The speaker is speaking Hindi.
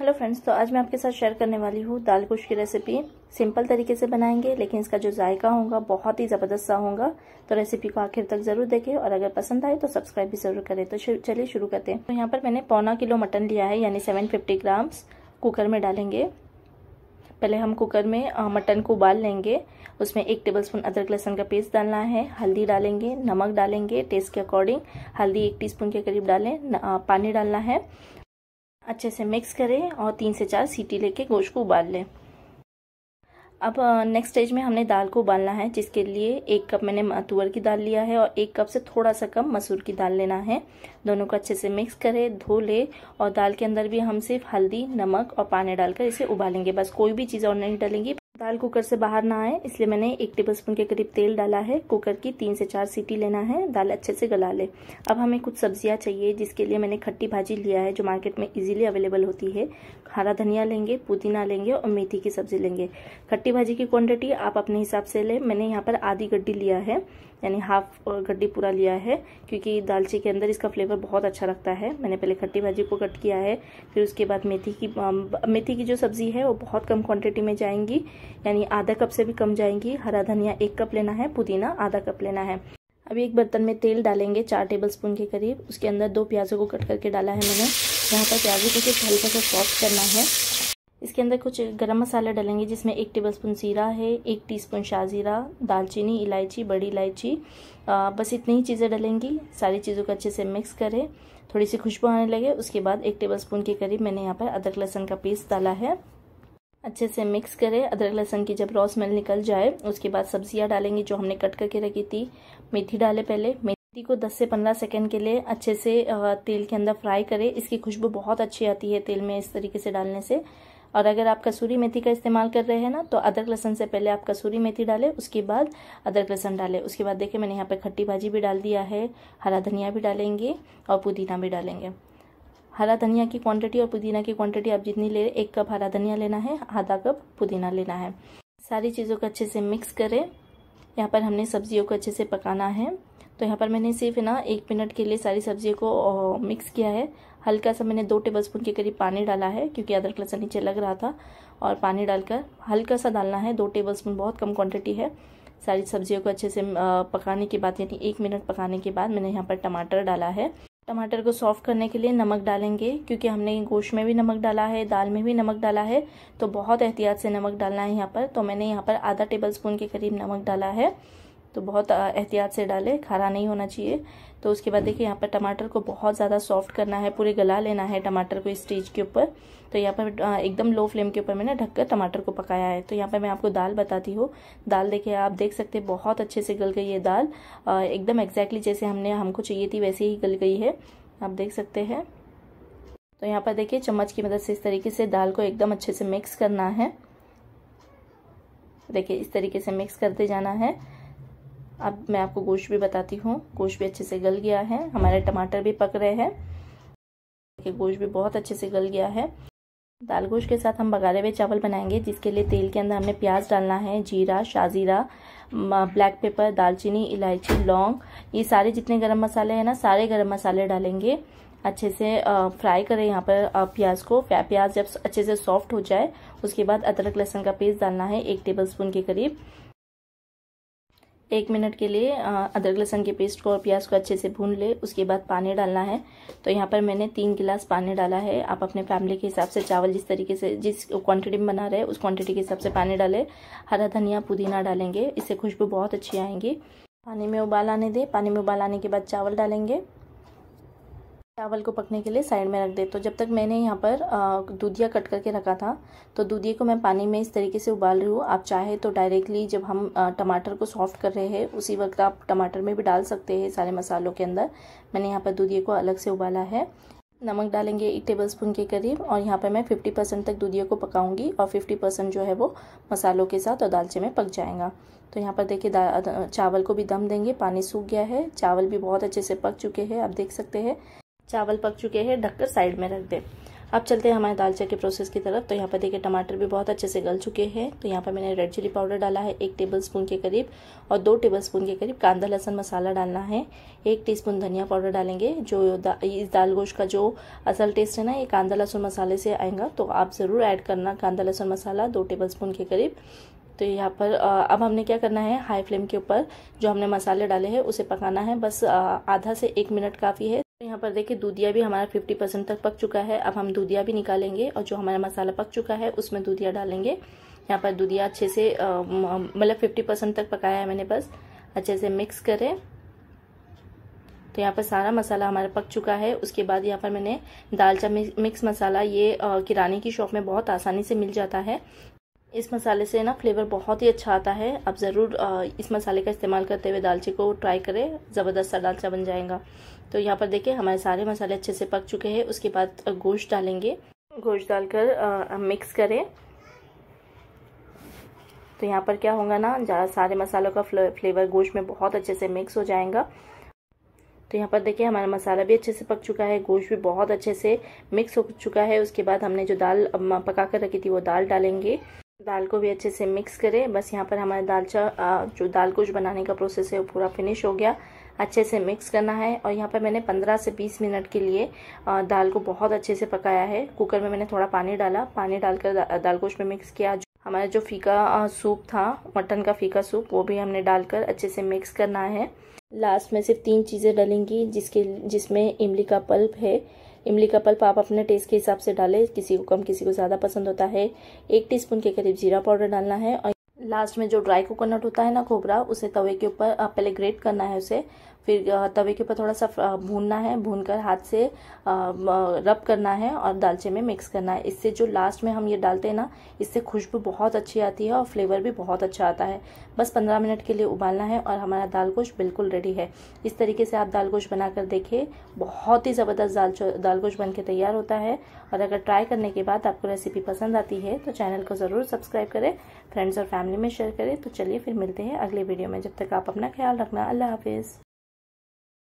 हेलो फ्रेंड्स तो आज मैं आपके साथ शेयर करने वाली हूँ दाल कुश की रेसिपी सिंपल तरीके से बनाएंगे लेकिन इसका जो जायका होगा बहुत ही ज़बरदस्त सा होगा तो रेसिपी को आखिर तक ज़रूर देखें और अगर पसंद आए तो सब्सक्राइब भी ज़रूर करें तो चलिए शुरू करते हैं तो यहाँ पर मैंने पौना किलो मटन लिया है यानी सेवन फिफ्टी ग्राम्स कुकर में डालेंगे पहले हम कुकर में मटन को उबाल लेंगे उसमें एक टेबल स्पून अदरक लहसुन का पेस्ट डालना है हल्दी डालेंगे नमक डालेंगे टेस्ट के अकॉर्डिंग हल्दी एक टी के करीब डालें पानी डालना है अच्छे से मिक्स करें और तीन से चार सीटी लेके गोश्त को उबाल लें अब नेक्स्ट स्टेज में हमने दाल को उबालना है जिसके लिए एक कप मैंने तुअर की दाल लिया है और एक कप से थोड़ा सा कम मसूर की दाल लेना है दोनों को अच्छे से मिक्स करें धो ले और दाल के अंदर भी हम सिर्फ हल्दी नमक और पानी डालकर इसे उबालेंगे बस कोई भी चीज़ और नहीं डालेंगे दाल कुकर से बाहर ना आए इसलिए मैंने एक टेबलस्पून के करीब तेल डाला है कुकर की तीन से चार सीटी लेना है दाल अच्छे से गला ले अब हमें कुछ सब्जियां चाहिए जिसके लिए मैंने खट्टी भाजी लिया है जो मार्केट में इजीली अवेलेबल होती है हरा धनिया लेंगे पुदीना लेंगे और मेथी की सब्जी लेंगे खट्टी भाजी की क्वान्टिटी आप अपने हिसाब से लें मैंने यहाँ पर आधी गड्डी लिया है यानी हाफ गड्डी पूरा लिया है क्योंकि दालची के अंदर इसका फ्लेवर बहुत अच्छा लगता है मैंने पहले खट्टी भाजी को कट किया है फिर उसके बाद मेथी की मेथी की जो सब्ज़ी है वो बहुत कम क्वांटिटी में जाएंगी यानी आधा कप से भी कम जाएंगी हरा धनिया एक कप लेना है पुदीना आधा कप लेना है अभी एक बर्तन में तेल डालेंगे चार टेबल स्पून के करीब उसके अंदर दो प्याज़ों को कट करके डाला है मैंने यहाँ पर प्याज़ों को कुछ हल्का सा सॉफ्ट करना है इसके अंदर कुछ गरम मसाला डालेंगे जिसमें एक टेबल स्पून जीरा है एक टीस्पून शाहजीरा दालचीनी इलायची बड़ी इलायची बस इतनी ही चीज़ें डलेंगी सारी चीज़ों को अच्छे से मिक्स करें थोड़ी सी खुशबू आने लगे उसके बाद एक टेबल स्पून के करीब मैंने यहाँ पर अदरक लहसन का पेस्ट डाला है अच्छे से मिक्स करें अदरक लहसुन की जब रॉ स्मेल निकल जाए उसके बाद सब्जियां डालेंगे जो हमने कट करके रखी थी मेथी डालें पहले मेथी को 10 से 15 सेकंड के लिए अच्छे से तेल के अंदर फ्राई करें इसकी खुशबू बहुत अच्छी आती है तेल में इस तरीके से डालने से और अगर आप कसूरी मेथी का इस्तेमाल कर रहे हैं ना तो अदरक लहसन से पहले आप कसूरी मेथी डालें उसके बाद अदरक लहसन डालें उसके बाद देखें मैंने यहाँ पे खट्टी भाजी भी डाल दिया है हरा धनिया भी डालेंगे और पुदीना भी डालेंगे हरा धनिया की क्वांटिटी और पुदीना की क्वांटिटी आप जितनी ले एक कप हरा धनिया लेना है आधा कप पुदीना लेना है सारी चीज़ों को अच्छे से मिक्स करें यहाँ पर हमने सब्जियों को अच्छे से पकाना है तो यहाँ पर मैंने सिर्फ ना एक मिनट के लिए सारी सब्जियों को मिक्स किया है हल्का सा मैंने दो टेबल स्पून के करीब पानी डाला है क्योंकि अदरक लहसन नीचे लग रहा था और पानी डालकर हल्का सा डालना है दो टेबल स्पून बहुत कम क्वांटिटी है सारी सब्जियों को अच्छे से पकाने के बाद यानी एक मिनट पकाने के बाद मैंने यहाँ पर टमाटर डाला है टमाटर को सॉफ्ट करने के लिए नमक डालेंगे क्योंकि हमने गोश्त में भी नमक डाला है दाल में भी नमक डाला है तो बहुत एहतियात से नमक डालना है यहाँ पर तो मैंने यहाँ पर आधा टेबल स्पून के करीब नमक डाला है तो बहुत एहतियात से डालें खारा नहीं होना चाहिए तो उसके बाद देखिए यहाँ पर टमाटर को बहुत ज़्यादा सॉफ्ट करना है पूरे गला लेना है टमाटर को इस स्टेज के ऊपर तो यहाँ पर एकदम लो फ्लेम के ऊपर मैंने ढककर टमाटर को पकाया है तो यहाँ पर मैं आपको दाल बताती हूँ दाल देखिए आप देख सकते हैं बहुत अच्छे से गल गई है दाल एकदम एग्जैक्टली जैसे हमने हमको चाहिए थी वैसे ही गल गई है आप देख सकते हैं तो यहाँ पर देखिए चम्मच की मदद से इस तरीके से दाल को एकदम अच्छे से मिक्स करना है देखिए इस तरीके से मिक्स करते जाना है अब मैं आपको गोश्त भी बताती हूँ गोश्त भी अच्छे से गल गया है हमारे टमाटर भी पक रहे हैं देखिए गोश्त भी बहुत अच्छे से गल गया है दाल गोश्त के साथ हम बघारे हुए चावल बनाएंगे जिसके लिए तेल के अंदर हमें प्याज डालना है जीरा शाजीरा ब्लैक पेपर दालचीनी इलायची लौंग ये सारे जितने गरम मसाले हैं ना सारे गरम मसाले डालेंगे अच्छे से फ्राई करें यहाँ पर प्याज को प्याज जब अच्छे से सॉफ्ट हो जाए उसके बाद अदरक लहसुन का पेस्ट डालना है एक टेबल स्पून के करीब एक मिनट के लिए अदरक लहसुन के पेस्ट को और प्याज को अच्छे से भून ले उसके बाद पानी डालना है तो यहाँ पर मैंने तीन गिलास पानी डाला है आप अपने फैमिली के हिसाब से चावल जिस तरीके से जिस क्वांटिटी में बना रहे उस क्वांटिटी के हिसाब से पानी डालें हरा धनिया पुदीना डालेंगे इससे खुशबू बहुत अच्छी आएंगी पानी में उबाल आने दें पानी में उबाल आने के बाद चावल डालेंगे चावल को पकने के लिए साइड में रख दे तो जब तक मैंने यहाँ पर दूधिया कट करके रखा था तो दूधिया को मैं पानी में इस तरीके से उबाल रही हूँ आप चाहे तो डायरेक्टली जब हम टमाटर को सॉफ्ट कर रहे हैं उसी वक्त आप टमाटर में भी डाल सकते हैं सारे मसालों के अंदर मैंने यहाँ पर दूधिया को अलग से उबाला है नमक डालेंगे एक टेबल स्पून के करीब और यहाँ पर मैं फिफ्टी परसेंट तक दूधिया को पकाऊंगी और फिफ्टी परसेंट जो है वो मसालों के साथ और दालचे में पक जाएगा तो यहाँ पर देखिए चावल को भी दम देंगे पानी सूख गया है चावल भी बहुत अच्छे से पक चुके हैं आप देख सकते हैं चावल पक चुके हैं ढककर साइड में रख दें अब चलते हैं हमारे दाल के प्रोसेस की तरफ तो यहाँ पर देखिए टमाटर भी बहुत अच्छे से गल चुके हैं तो यहाँ पर मैंने रेड चिली पाउडर डाला है एक टेबल स्पून के करीब और दो टेबल स्पून के करीब कांदा लहसन मसाला डालना है एक टीस्पून धनिया पाउडर डालेंगे जो दा, इस दाल गोश्त का जो असल टेस्ट है ना ये कांदा लहसुन मसाले से आएगा तो आप ज़रूर ऐड करना कांदा लहसुन मसाला दो टेबल स्पून के करीब तो यहाँ पर अब हमने क्या करना है हाई फ्लेम के ऊपर जो हमने मसाले डाले हैं उसे पकाना है बस आधा से एक मिनट काफ़ी है यहाँ पर देखिए दूधिया भी हमारा 50 परसेंट तक पक चुका है अब हम दूधिया भी निकालेंगे और जो हमारा मसाला पक चुका है उसमें दूधिया डालेंगे यहाँ पर दूधिया अच्छे से मतलब 50 परसेंट तक पकाया है मैंने बस अच्छे से मिक्स करें तो यहाँ पर सारा मसाला हमारा पक चुका है उसके बाद यहाँ पर मैंने दालचा मिक्स मसाला ये किराने की शॉप में बहुत आसानी से मिल जाता है इस मसाले से ना फ्लेवर बहुत ही अच्छा आता है आप ज़रूर इस मसाले का इस्तेमाल करते हुए दालचे को ट्राई करें ज़बरदस्त सा दालचा बन जाएगा तो यहाँ पर देखिए हमारे सारे मसाले अच्छे से पक चुके हैं उसके बाद गोश्त डालेंगे गोश्त डालकर मिक्स करें तो यहाँ पर क्या होगा ना ज़्यादा सारे मसालों का फ्लेवर गोश्त में बहुत अच्छे से मिक्स हो जाएगा तो यहाँ पर देखिए हमारा मसाला भी अच्छे से पक चुका है गोश्त भी बहुत अच्छे से मिक्स हो चुका है उसके बाद हमने जो दाल पका कर रखी थी वो दाल डालेंगे दाल को भी अच्छे से मिक्स करें बस यहाँ पर हमारा दालचा जो दाल कुछ बनाने का प्रोसेस है वो पूरा फिनिश हो गया अच्छे से मिक्स करना है और यहाँ पर मैंने 15 से 20 मिनट के लिए दाल को बहुत अच्छे से पकाया है कुकर में मैंने थोड़ा पानी डाला पानी डालकर दाल को में मिक्स किया हमारा जो फीका सूप था मटन का फीका सूप वो भी हमने डालकर अच्छे से मिक्स करना है लास्ट में सिर्फ तीन चीज़ें डलेंगी जिसके जिसमें इमली का पल्प है इमली का पल्प आप अपने टेस्ट के हिसाब से डालें किसी को कम किसी को ज़्यादा पसंद होता है एक टीस्पून के करीब जीरा पाउडर डालना है और लास्ट में जो ड्राई कोकोनट होता है ना खोबरा उसे तवे के ऊपर आप पहले ग्रेट करना है उसे फिर तवे के ऊपर थोड़ा सा भूनना है भूनकर हाथ से रब करना है और दालचे में मिक्स करना है इससे जो लास्ट में हम ये डालते हैं ना इससे खुशबू बहुत अच्छी आती है और फ्लेवर भी बहुत अच्छा आता है बस पंद्रह मिनट के लिए उबालना है और हमारा दाल गोश्त बिल्कुल रेडी है इस तरीके से आप दाल गोश्त बनाकर देखिए बहुत ही ज़बरदस्त दाल दाल गोश्त बन तैयार होता है और अगर ट्राई करने के बाद आपको रेसिपी पसंद आती है तो चैनल को ज़रूर सब्सक्राइब करें फ्रेंड्स और फैमिली में शेयर करें तो चलिए फिर मिलते हैं अगले वीडियो में जब तक आप अपना ख्याल रखना अल्लाह हाफिज़